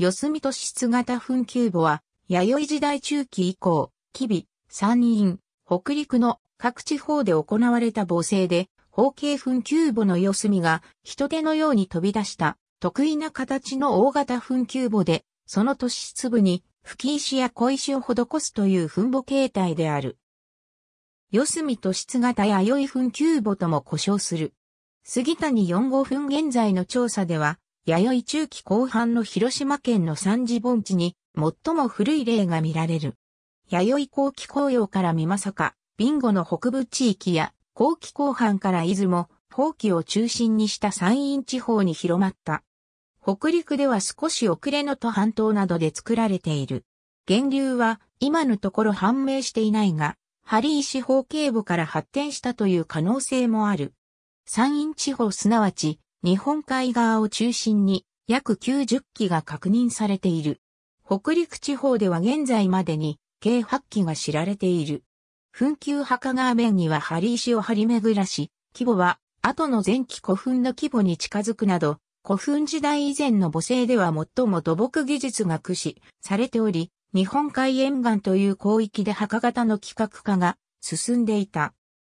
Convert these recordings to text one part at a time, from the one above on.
四隅都市室型墳丘墓は、弥生時代中期以降、吉備、山陰、北陸の各地方で行われた墓制で、方形墳丘墓の四隅が人手のように飛び出した得意な形の大型墳丘墓で、その都市粒に吹石や小石を施すという墳墓形態である。四隅都市型弥生墳丘墓とも呼称する。杉谷4号墳現在の調査では、弥生中期後半の広島県の三次盆地に最も古い例が見られる。弥生後期紅葉から見まさか、ビンゴの北部地域や後期後半から出雲、後期を中心にした山陰地方に広まった。北陸では少し遅れの都半島などで作られている。源流は今のところ判明していないが、針石方形部から発展したという可能性もある。山陰地方すなわち日本海側を中心に約90機が確認されている。北陸地方では現在までに計8機が知られている。墳丘墓川面には張石を張り巡らし、規模は後の前期古墳の規模に近づくなど、古墳時代以前の母性では最も土木技術が駆使されており、日本海沿岸という広域で墓型の規格化が進んでいた。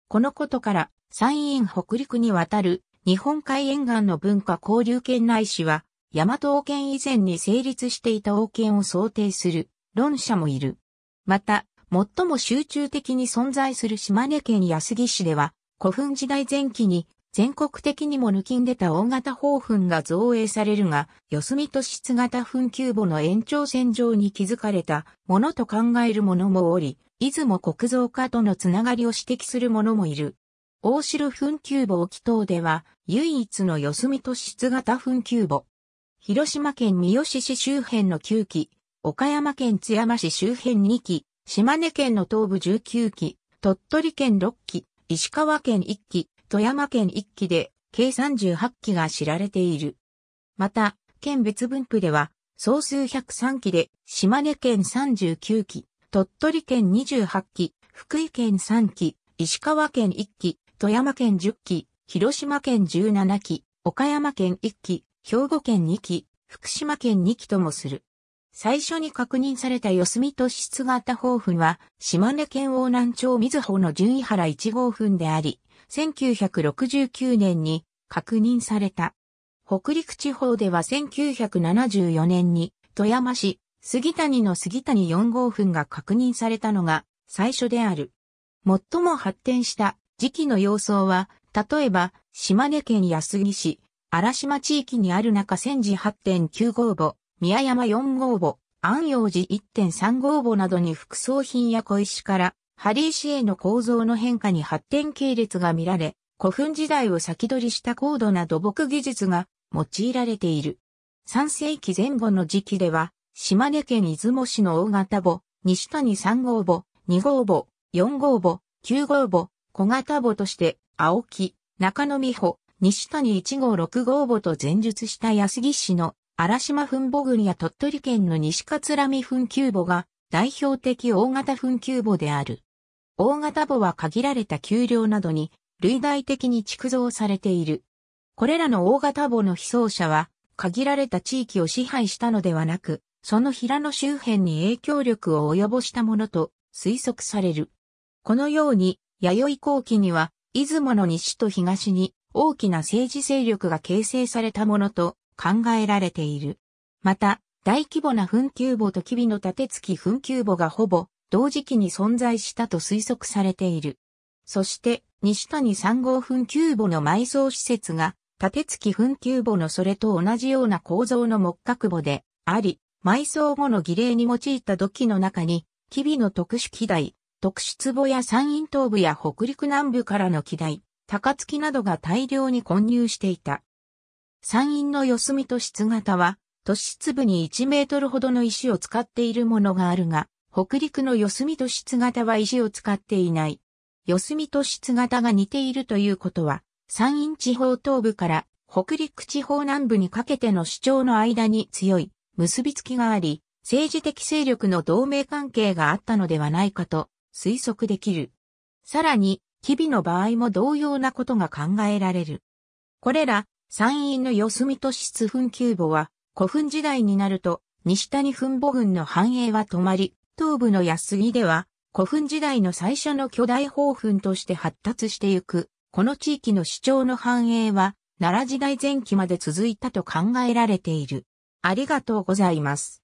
このことから山陰北陸にわたる日本海沿岸の文化交流圏内市は、大和王権以前に成立していた王権を想定する論者もいる。また、最も集中的に存在する島根県安来市では、古墳時代前期に全国的にも抜きんでた大型宝墳が造営されるが、四隅と質型墳丘墓の延長線上に築かれたものと考える者もおり、出雲国造化とのつながりを指摘する者もいる。大城墳丘墓沖等では、唯一の四隅都室型墳丘墓。広島県三好市周辺の9基、岡山県津山市周辺2基、島根県の東部19基、鳥取県6基、石川県1基、富山県1基で、計38基が知られている。また、県別分布では、総数103基で、島根県39基、鳥取県28基、福井県3基、石川県1基、富山県10期、広島県17期、岡山県1期、兵庫県2期、福島県2期ともする。最初に確認された四隅と質型方墳は、島根県王南町水穂の順位原1号墳であり、1969年に確認された。北陸地方では1974年に、富山市、杉谷の杉谷4号墳が確認されたのが最初である。最も発展した時期の様相は、例えば、島根県安来市、荒島地域にある中千寺8.9号母、宮山4号母、安陽寺1.3号母などに副葬品や小石から、針石への構造の変化に発展系列が見られ、古墳時代を先取りした高度な土木技術が用いられている。3世紀前後の時期では、島根県出雲市の大型母、西谷3号母、2号母、4号母、9号母、小型母として、青木、中野美穂、西谷1号6号母と前述した安来市の荒島墳母群や鳥取県の西葛見墳丘母が代表的大型墳丘墓である。大型墓は限られた丘陵などに類題的に築造されている。これらの大型墓の被葬者は限られた地域を支配したのではなく、その平野周辺に影響力を及ぼしたものと推測される。このように弥生後期には、出雲の西と東に大きな政治勢力が形成されたものと考えられている。また、大規模な墳丘墓と吉備の盾付き墳丘墓がほぼ同時期に存在したと推測されている。そして、西谷三号墳丘墓の埋葬施設が、盾付き墳丘墓のそれと同じような構造の木角墓であり、埋葬後の儀礼に用いた土器の中に、吉備の特殊器台、特殊壺や山陰東部や北陸南部からの機台、高槻などが大量に混入していた。山陰の四隅と質型は、都市部に1メートルほどの石を使っているものがあるが、北陸の四隅と質型は石を使っていない。四隅と質型が似ているということは、山陰地方東部から北陸地方南部にかけての主張の間に強い結びつきがあり、政治的勢力の同盟関係があったのではないかと推測できる。さらに、日々の場合も同様なことが考えられる。これら、山陰の四隅都市津墳急墓は、古墳時代になると、西谷墳母群の繁栄は止まり、東部の安杉では、古墳時代の最初の巨大宝墳として発達してゆく、この地域の主張の繁栄は、奈良時代前期まで続いたと考えられている。ありがとうございます。